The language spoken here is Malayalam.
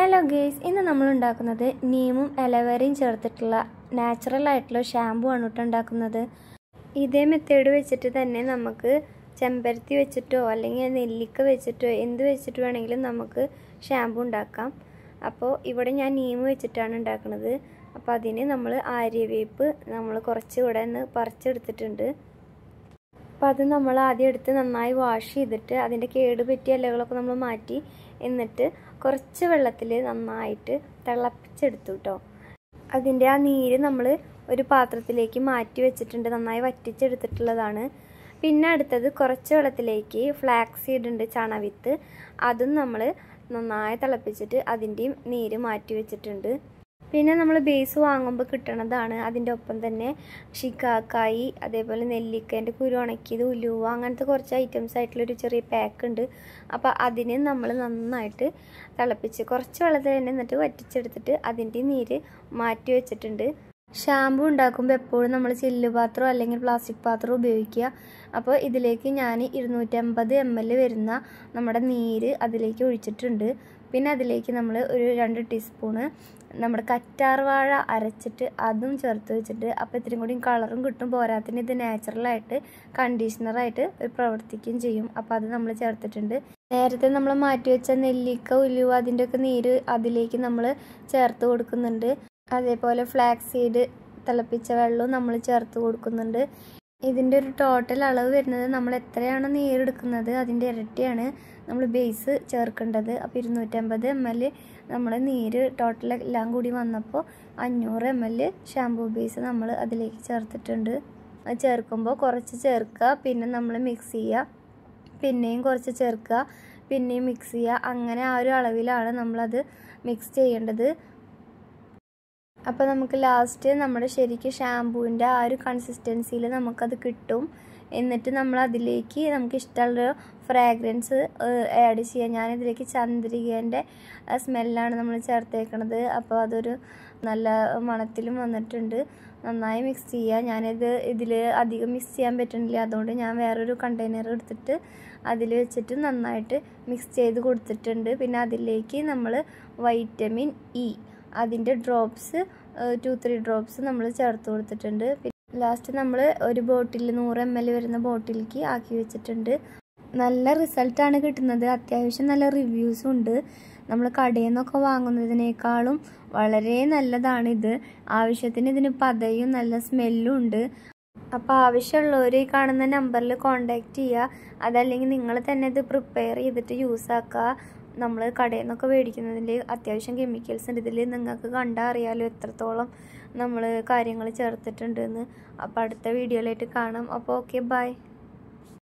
ഹലോ ഗേസ് ഇന്ന് നമ്മൾ ഉണ്ടാക്കുന്നത് നീമും എലവരയും ചേർത്തിട്ടുള്ള നാച്ചുറൽ ആയിട്ടുള്ള ഷാമ്പു ആണ് കേട്ടോ ഉണ്ടാക്കുന്നത് ഇതേ മെത്തേഡ് വെച്ചിട്ട് തന്നെ നമുക്ക് ചെമ്പരത്തി വെച്ചിട്ടോ അല്ലെങ്കിൽ നെല്ലിക്ക വെച്ചിട്ടോ എന്ത് വെച്ചിട്ട് വേണമെങ്കിലും നമുക്ക് ഷാമ്പു ഉണ്ടാക്കാം അപ്പോൾ ഇവിടെ ഞാൻ നീമ് വെച്ചിട്ടാണ് ഉണ്ടാക്കുന്നത് അപ്പോൾ അതിന് നമ്മൾ ആര്യവേപ്പ് നമ്മൾ കുറച്ച് ഇവിടെ നിന്ന് പറിച്ചെടുത്തിട്ടുണ്ട് അപ്പോൾ അത് നമ്മൾ ആദ്യം എടുത്ത് നന്നായി വാഷ് ചെയ്തിട്ട് അതിൻ്റെ കേട് പറ്റിയ ഇലകളൊക്കെ നമ്മൾ മാറ്റി എന്നിട്ട് കുറച്ച് വെള്ളത്തിൽ നന്നായിട്ട് തിളപ്പിച്ചെടുത്തു കേട്ടോ അതിൻ്റെ ആ നീര് നമ്മൾ ഒരു പാത്രത്തിലേക്ക് മാറ്റി വെച്ചിട്ടുണ്ട് നന്നായി വറ്റിച്ചെടുത്തിട്ടുള്ളതാണ് പിന്നെ അടുത്തത് കുറച്ച് വെള്ളത്തിലേക്ക് ഫ്ലാക്സ് സീഡ് ഉണ്ട് ചണവിത്ത് അതും നമ്മൾ നന്നായി തിളപ്പിച്ചിട്ട് അതിൻ്റെയും നീര് മാറ്റി വെച്ചിട്ടുണ്ട് പിന്നെ നമ്മൾ ബേസ് വാങ്ങുമ്പോൾ കിട്ടണതാണ് അതിൻ്റെ ഒപ്പം തന്നെ ഷിക്കാക്കായി അതേപോലെ നെല്ലിക്കേൻ്റെ കുരു ഉണക്കിയത് ഉലുവ അങ്ങനത്തെ കുറച്ച് ഐറ്റംസ് ആയിട്ടുള്ളൊരു ചെറിയ പാക്ക് ഉണ്ട് അപ്പോൾ അതിനെ നമ്മൾ നന്നായിട്ട് തിളപ്പിച്ച് കുറച്ച് വെള്ളത്തിൽ തന്നെ എന്നിട്ട് വറ്റിച്ചെടുത്തിട്ട് അതിൻ്റെ നീര് മാറ്റി വെച്ചിട്ടുണ്ട് ഷാമ്പു ഉണ്ടാക്കുമ്പോൾ എപ്പോഴും നമ്മൾ ചില്ല് പാത്രം അല്ലെങ്കിൽ പ്ലാസ്റ്റിക് പാത്രം ഉപയോഗിക്കുക അപ്പോൾ ഇതിലേക്ക് ഞാൻ ഇരുന്നൂറ്റമ്പത് എം എൽ വരുന്ന നമ്മുടെ നീര് അതിലേക്ക് ഒഴിച്ചിട്ടുണ്ട് പിന്നെ അതിലേക്ക് നമ്മൾ ഒരു രണ്ട് ടീസ്പൂണ് നമ്മുടെ കറ്റാർവാഴ അരച്ചിട്ട് അതും ചേർത്ത് വെച്ചിട്ട് അപ്പോൾ ഇത്രയും കൂടി കളറും കിട്ടും പോരാത്തിന് ഇത് നാച്ചുറലായിട്ട് കണ്ടീഷണറായിട്ട് പ്രവർത്തിക്കുകയും ചെയ്യും അപ്പോൾ അത് നമ്മൾ ചേർത്തിട്ടുണ്ട് നേരത്തെ നമ്മൾ മാറ്റി വെച്ച നെല്ലിക്ക ഉലുവ അതിൻ്റെയൊക്കെ നീര് അതിലേക്ക് നമ്മൾ ചേർത്ത് കൊടുക്കുന്നുണ്ട് അതേപോലെ ഫ്ലാക്സ് സീഡ് തിളപ്പിച്ച വെള്ളവും നമ്മൾ ചേർത്ത് കൊടുക്കുന്നുണ്ട് ഇതിൻ്റെ ഒരു ടോട്ടൽ അളവ് വരുന്നത് നമ്മൾ എത്രയാണ് നീര് അതിൻ്റെ ഇരട്ടിയാണ് നമ്മൾ ബേസ് ചേർക്കേണ്ടത് അപ്പോൾ ഇരുന്നൂറ്റമ്പത് എം എൽ നമ്മൾ നീര് ടോട്ടൽ എല്ലാം കൂടി വന്നപ്പോൾ അഞ്ഞൂറ് എം എൽ ഷാംപൂ ബേസ് നമ്മൾ അതിലേക്ക് ചേർത്തിട്ടുണ്ട് അത് ചേർക്കുമ്പോൾ കുറച്ച് ചേർക്കുക പിന്നെ നമ്മൾ മിക്സ് ചെയ്യുക പിന്നെയും കുറച്ച് ചേർക്കുക പിന്നെയും മിക്സ് ചെയ്യുക അങ്ങനെ ആ ഒരു അളവിലാണ് നമ്മളത് മിക്സ് ചെയ്യേണ്ടത് അപ്പോൾ നമുക്ക് ലാസ്റ്റ് നമ്മുടെ ശരിക്ക് ഷാമ്പൂവിൻ്റെ ആ ഒരു കൺസിസ്റ്റൻസിയിൽ നമുക്കത് കിട്ടും എന്നിട്ട് നമ്മൾ അതിലേക്ക് നമുക്ക് ഇഷ്ടമുള്ള ഫ്രാഗ്രൻസ് ആഡ് ചെയ്യാം ഞാനിതിലേക്ക് ചന്ദ്രികേൻ്റെ സ്മെല്ലാണ് നമ്മൾ ചേർത്തേക്കണത് അപ്പോൾ അതൊരു നല്ല മണത്തിലും വന്നിട്ടുണ്ട് നന്നായി മിക്സ് ചെയ്യുക ഞാനിത് ഇതിൽ അധികം മിക്സ് ചെയ്യാൻ പറ്റുന്നില്ല അതുകൊണ്ട് ഞാൻ വേറൊരു കണ്ടെയ്നർ എടുത്തിട്ട് അതിൽ വെച്ചിട്ട് നന്നായിട്ട് മിക്സ് ചെയ്ത് കൊടുത്തിട്ടുണ്ട് പിന്നെ അതിലേക്ക് നമ്മൾ വൈറ്റമിൻ ഇ അതിൻ്റെ ഡ്രോപ്സ് ടു ത്രീ ഡ്രോപ്സ് നമ്മൾ ചേർത്ത് കൊടുത്തിട്ടുണ്ട് ലാസ്റ്റ് നമ്മൾ ഒരു ബോട്ടിൽ നൂറ് എം എൽ വരുന്ന ബോട്ടിലേക്ക് ആക്കി വെച്ചിട്ടുണ്ട് നല്ല റിസൾട്ടാണ് കിട്ടുന്നത് അത്യാവശ്യം നല്ല റിവ്യൂസും ഉണ്ട് നമ്മൾ കടയിൽ നിന്നൊക്കെ വാങ്ങുന്നതിനേക്കാളും വളരെ നല്ലതാണിത് ആവശ്യത്തിന് ഇതിന് പതയും നല്ല സ്മെല്ലും ഉണ്ട് അപ്പോൾ ആവശ്യമുള്ളവർ ഈ കാണുന്ന നമ്പറിൽ കോണ്ടാക്ട് ചെയ്യുക അതല്ലെങ്കിൽ നിങ്ങൾ തന്നെ ഇത് പ്രിപ്പയർ ചെയ്തിട്ട് യൂസ് ആക്കുക നമ്മൾ കടയിൽ നിന്നൊക്കെ മേടിക്കുന്നതിൽ അത്യാവശ്യം കെമിക്കൽസ് ഉണ്ട് ഇതിൽ നിങ്ങൾക്ക് കണ്ടാൽ അറിയാലോ എത്രത്തോളം നമ്മൾ കാര്യങ്ങൾ ചേർത്തിട്ടുണ്ടെന്ന് അപ്പോൾ അടുത്ത വീഡിയോയിലായിട്ട് കാണാം അപ്പോൾ ഓക്കെ ബൈ